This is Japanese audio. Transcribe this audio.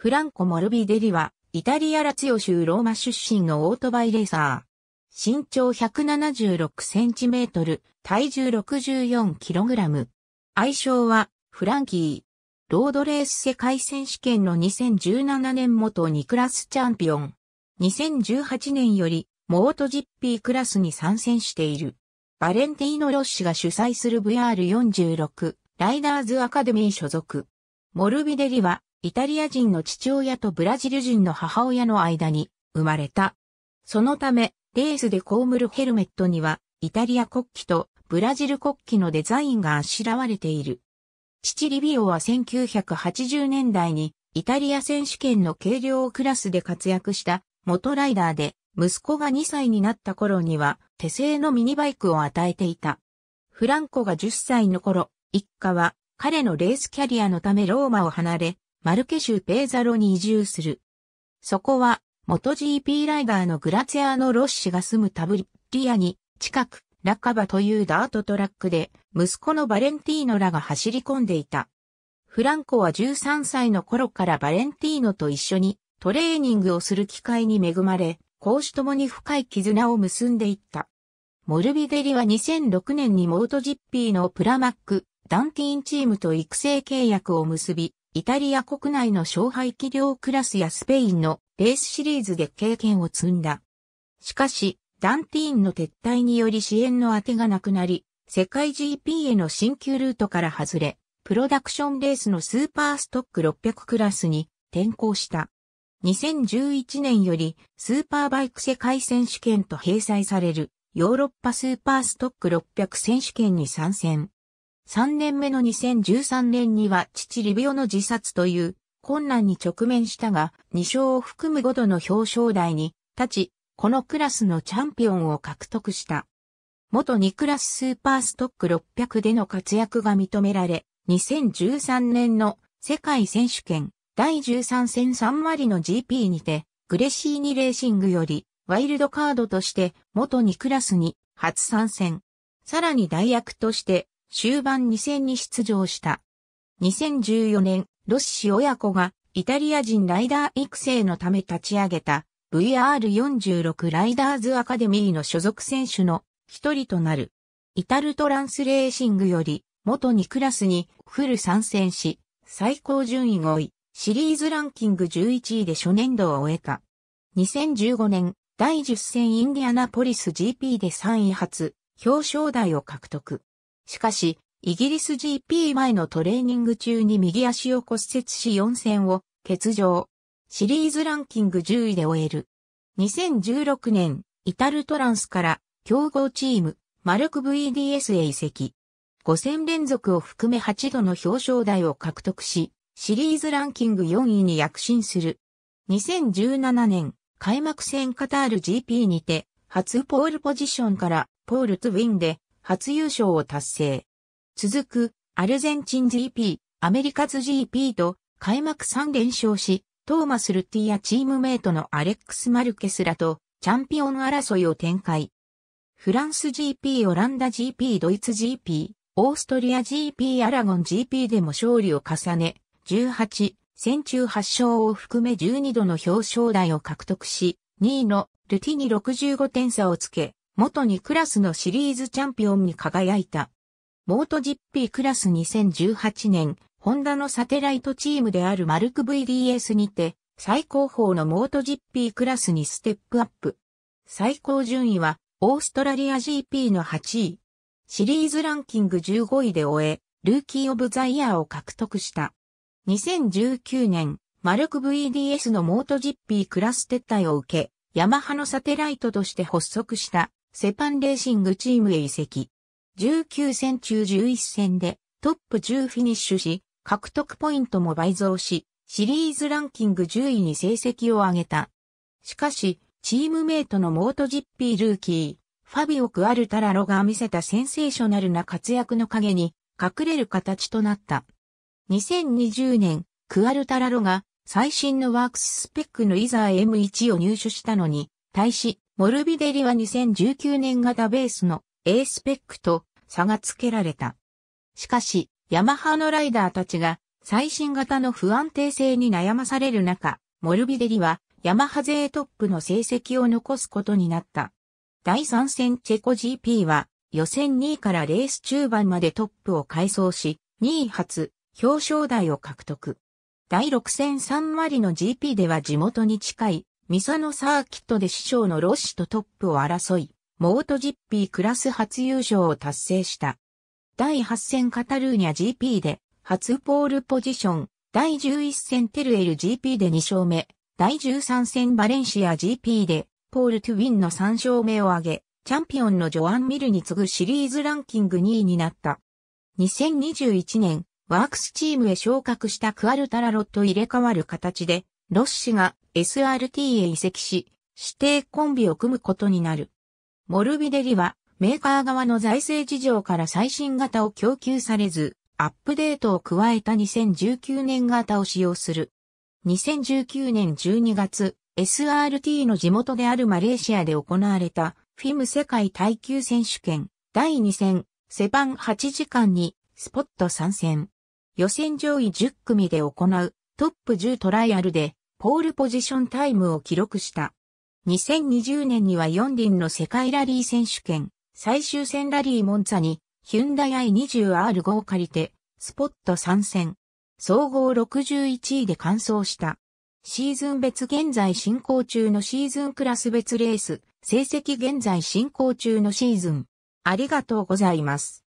フランコ・モルビデリは、イタリア・ラツヨ州ローマ出身のオートバイレーサー。身長1 7 6トル、体重6 4ラム。愛称は、フランキー。ロードレース世界選手権の2017年元2クラスチャンピオン。2018年より、モートジッピークラスに参戦している。バレンティーノ・ロッシが主催する VR46、ライダーズアカデミー所属。モルビデリは、イタリア人の父親とブラジル人の母親の間に生まれた。そのため、レースで被るヘルメットには、イタリア国旗とブラジル国旗のデザインがあしらわれている。父リビオは1980年代にイタリア選手権の軽量クラスで活躍した元ライダーで、息子が2歳になった頃には手製のミニバイクを与えていた。フランコが10歳の頃、一家は彼のレースキャリアのためローマを離れ、マルケ州ペーザロに移住する。そこは、元 GP ライダーのグラツィアーノ・ロッシが住むタブリアに、近く、ラカバというダートトラックで、息子のバレンティーノらが走り込んでいた。フランコは13歳の頃からバレンティーノと一緒にトレーニングをする機会に恵まれ、講師ともに深い絆を結んでいった。モルビデリは2006年にモートジッピーのプラマック、ダンティーンチームと育成契約を結び、イタリア国内の勝敗気量クラスやスペインのレースシリーズで経験を積んだ。しかし、ダンティーンの撤退により支援の当てがなくなり、世界 GP への新旧ルートから外れ、プロダクションレースのスーパーストック600クラスに転向した。2011年よりスーパーバイク世界選手権と併催されるヨーロッパスーパーストック600選手権に参戦。3年目の2013年には父リビオの自殺という困難に直面したが、2勝を含む5度の表彰台に立ち、このクラスのチャンピオンを獲得した。元2クラススーパーストック600での活躍が認められ、2013年の世界選手権第13戦3割の GP にて、グレシーニレーシングよりワイルドカードとして元2クラスに初参戦。さらに代役として終盤2戦に出場した。2014年、ロッシ親子がイタリア人ライダー育成のため立ち上げた VR46 ライダーズアカデミーの所属選手の一人となる。イタルトランスレーシングより元2クラスにフル参戦し、最高順位5位、シリーズランキング11位で初年度を終えた。2015年、第10戦インディアナポリス GP で3位初、表彰台を獲得。しかし、イギリス GP 前のトレーニング中に右足を骨折し4戦を欠場。シリーズランキング10位で終える。2016年、イタルトランスから強豪チーム、マルク VDS へ移籍。5戦連続を含め8度の表彰台を獲得し、シリーズランキング4位に躍進する。2017年、開幕戦カタール GP にて、初ポールポジションから、ポールツウィンで、初優勝を達成。続く、アルゼンチン GP、アメリカズ GP と開幕3連勝し、トーマス・ルティやチームメイトのアレックス・マルケスらとチャンピオン争いを展開。フランス GP、オランダ GP、ドイツ GP、オーストリア GP、アラゴン GP でも勝利を重ね、18、戦中8勝を含め12度の表彰台を獲得し、2位のルティに65点差をつけ、元2クラスのシリーズチャンピオンに輝いた。モート GP クラス2018年、ホンダのサテライトチームであるマルク VDS にて、最高峰のモート GP クラスにステップアップ。最高順位は、オーストラリア GP の8位。シリーズランキング15位で終え、ルーキーオブザイヤーを獲得した。2019年、マルク VDS のモート GP クラス撤退を受け、ヤマハのサテライトとして発足したセパンレーシングチームへ移籍。19戦中11戦でトップ10フィニッシュし、獲得ポイントも倍増し、シリーズランキング10位に成績を上げた。しかし、チームメイトのモートジッピールーキー、ファビオ・クアルタラロが見せたセンセーショナルな活躍の陰に隠れる形となった。2020年、クアルタラロが最新のワークススペックのイザー M1 を入手したのに、対し、モルビデリは2019年型ベースの A スペックと差がつけられた。しかし、ヤマハのライダーたちが最新型の不安定性に悩まされる中、モルビデリはヤマハ勢トップの成績を残すことになった。第3戦チェコ GP は予選2位からレース中盤までトップを改装し、2位初表彰台を獲得。第6戦3割の GP では地元に近いミサノサーキットで師匠のロッシとトップを争い、モートジッピークラス初優勝を達成した。第8戦カタルーニャ GP で初ポールポジション、第11戦テルエル GP で2勝目、第13戦バレンシア GP でポール・トゥウィンの3勝目を挙げ、チャンピオンのジョアン・ミルに次ぐシリーズランキング2位になった。2021年、ワークスチームへ昇格したクアルタラロット入れ替わる形で、ロッシが SRT へ移籍し、指定コンビを組むことになる。モルビデリは、メーカー側の財政事情から最新型を供給されず、アップデートを加えた2019年型を使用する。2019年12月、SRT の地元であるマレーシアで行われた、フィム世界耐久選手権第2戦、セパン8時間に、スポット参戦。予選上位10組で行う、トップ10トライアルで、ポールポジションタイムを記録した。2020年には4輪の世界ラリー選手権、最終戦ラリーモンツァに、ヒュンダイ2 0 r 5を借りて、スポット参戦。総合61位で完走した。シーズン別現在進行中のシーズンクラス別レース、成績現在進行中のシーズン。ありがとうございます。